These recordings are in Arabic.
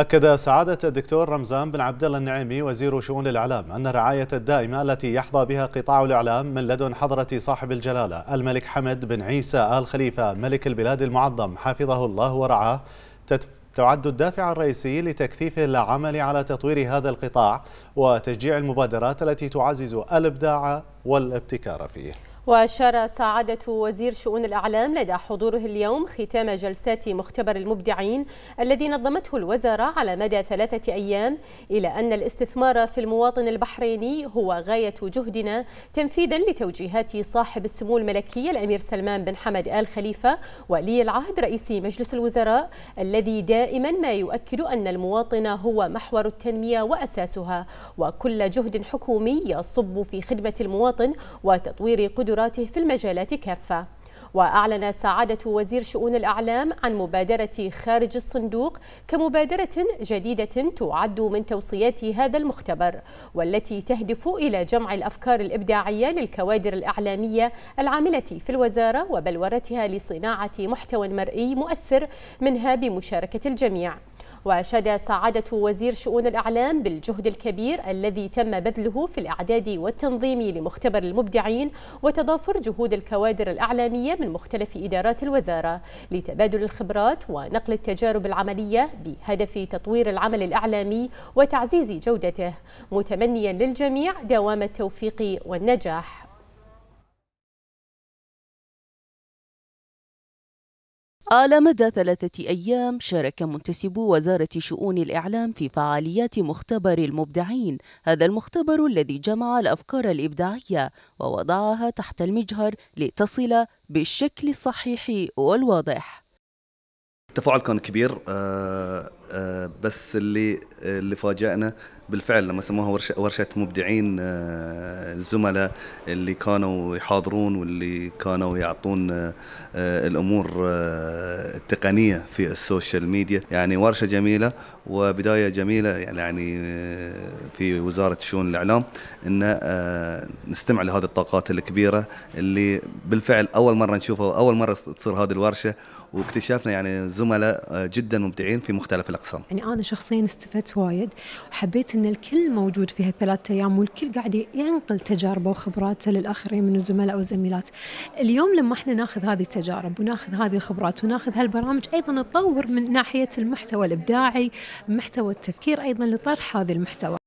أكد سعادة الدكتور رمزان بن عبد الله النعيمي وزير شؤون الإعلام أن الرعاية الدائمة التي يحظى بها قطاع الإعلام من لدن حضرة صاحب الجلالة الملك حمد بن عيسى آل خليفة ملك البلاد المعظم حفظه الله ورعاه تعد الدافع الرئيسي لتكثيف العمل على تطوير هذا القطاع وتشجيع المبادرات التي تعزز الإبداع والابتكار فيه وأشار سعادة وزير شؤون الأعلام لدى حضوره اليوم ختام جلسات مختبر المبدعين الذي نظمته الوزارة على مدى ثلاثة أيام إلى أن الاستثمار في المواطن البحريني هو غاية جهدنا تنفيذا لتوجيهات صاحب السمو الملكي الأمير سلمان بن حمد آل خليفة ولي العهد رئيس مجلس الوزراء الذي دائما ما يؤكد أن المواطن هو محور التنمية وأساسها وكل جهد حكومي يصب في خدمة المواطن وتطوير قدرة قدراته في المجالات كافة وأعلن سعادة وزير شؤون الأعلام عن مبادرة خارج الصندوق كمبادرة جديدة تعد من توصيات هذا المختبر والتي تهدف إلى جمع الأفكار الإبداعية للكوادر الإعلامية العاملة في الوزارة وبلورتها لصناعة محتوى مرئي مؤثر منها بمشاركة الجميع وأشاد سعادة وزير شؤون الإعلام بالجهد الكبير الذي تم بذله في الإعداد والتنظيم لمختبر المبدعين وتضافر جهود الكوادر الإعلامية من مختلف إدارات الوزارة لتبادل الخبرات ونقل التجارب العملية بهدف تطوير العمل الإعلامي وتعزيز جودته متمنيا للجميع دوام التوفيق والنجاح على مدى ثلاثة أيام شارك منتسبو وزارة شؤون الإعلام في فعاليات مختبر المبدعين هذا المختبر الذي جمع الأفكار الإبداعية ووضعها تحت المجهر لتصل بالشكل الصحيح والواضح التفاعل كان كبير آه، آه، بس اللي آه، اللي فاجأنا بالفعل لما سموها ورشة, ورشة مبدعين آه، الزملاء اللي كانوا يحاضرون واللي كانوا يعطون الأمور التقنية في السوشيال ميديا يعني ورشة جميلة وبداية جميلة يعني في وزارة شؤون الإعلام أن نستمع لهذه الطاقات الكبيرة اللي بالفعل أول مرة نشوفها وأول مرة تصير هذه الورشة واكتشفنا يعني زملاء جدا مبدعين في مختلف الأقسام الاقسام يعني انا شخصيا استفدت وايد وحبيت ان الكل موجود في هالثلاث ايام والكل قاعد ينقل تجاربه وخبراته للاخرين من الزملاء والزميلات اليوم لما احنا ناخذ هذه التجارب وناخذ هذه الخبرات وناخذ هالبرامج ايضا نطور من ناحيه المحتوى الابداعي محتوى التفكير ايضا لطرح هذا المحتوى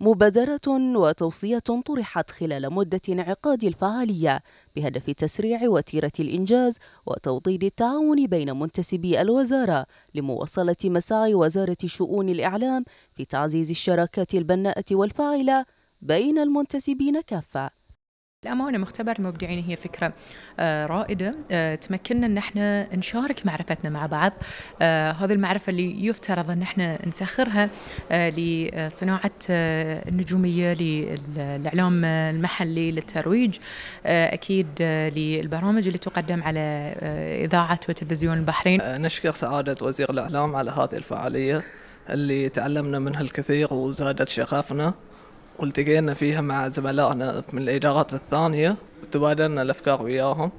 مبادرة وتوصية طرحت خلال مدة انعقاد الفعالية بهدف تسريع وتيرة الإنجاز وتوطيد التعاون بين منتسبي الوزارة لمواصلة مساعي وزارة شؤون الإعلام في تعزيز الشراكات البناءة والفاعلة بين المنتسبين كافة الأمانة مختبر المبدعين هي فكرة آه، رائدة آه، تمكننا أن احنا نشارك معرفتنا مع بعض آه، هذه المعرفة اللي يفترض أن احنا نسخرها لصناعة النجومية للإعلام المحلي للترويج أكيد للبرامج اللي تقدم على إذاعة وتلفزيون البحرين نشكر سعادة وزير الإعلام على هذه الفعالية اللي تعلمنا منها الكثير وزادت شغفنا والتقينا فيها مع زملائنا من الإدارات الثانية وتبادلنا الأفكار وياهم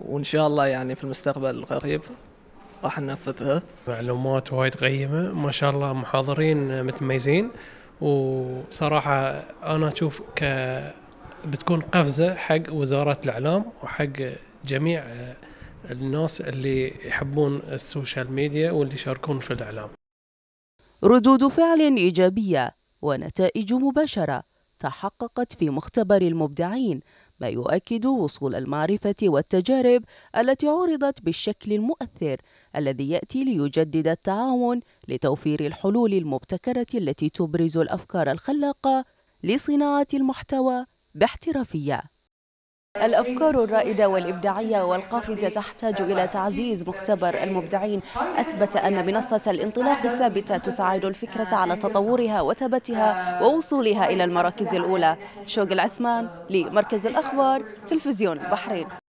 وإن شاء الله يعني في المستقبل القريب راح ننفذها معلومات وايد قيمة ما شاء الله محاضرين متميزين وصراحة أنا أشوف ك بتكون قفزة حق وزارة الإعلام وحق جميع آه، الناس اللي يحبون السوشيال ميديا واللي يشاركون في الإعلام ردود فعل إيجابية ونتائج مباشرة تحققت في مختبر المبدعين ما يؤكد وصول المعرفة والتجارب التي عرضت بالشكل المؤثر الذي يأتي ليجدد التعاون لتوفير الحلول المبتكرة التي تبرز الأفكار الخلاقة لصناعة المحتوى باحترافية الأفكار الرائدة والإبداعية والقافزة تحتاج إلى تعزيز مختبر المبدعين أثبت أن منصة الانطلاق الثابتة تساعد الفكرة على تطورها وثبتها ووصولها إلى المراكز الأولى شوق العثمان لمركز الأخبار تلفزيون البحرين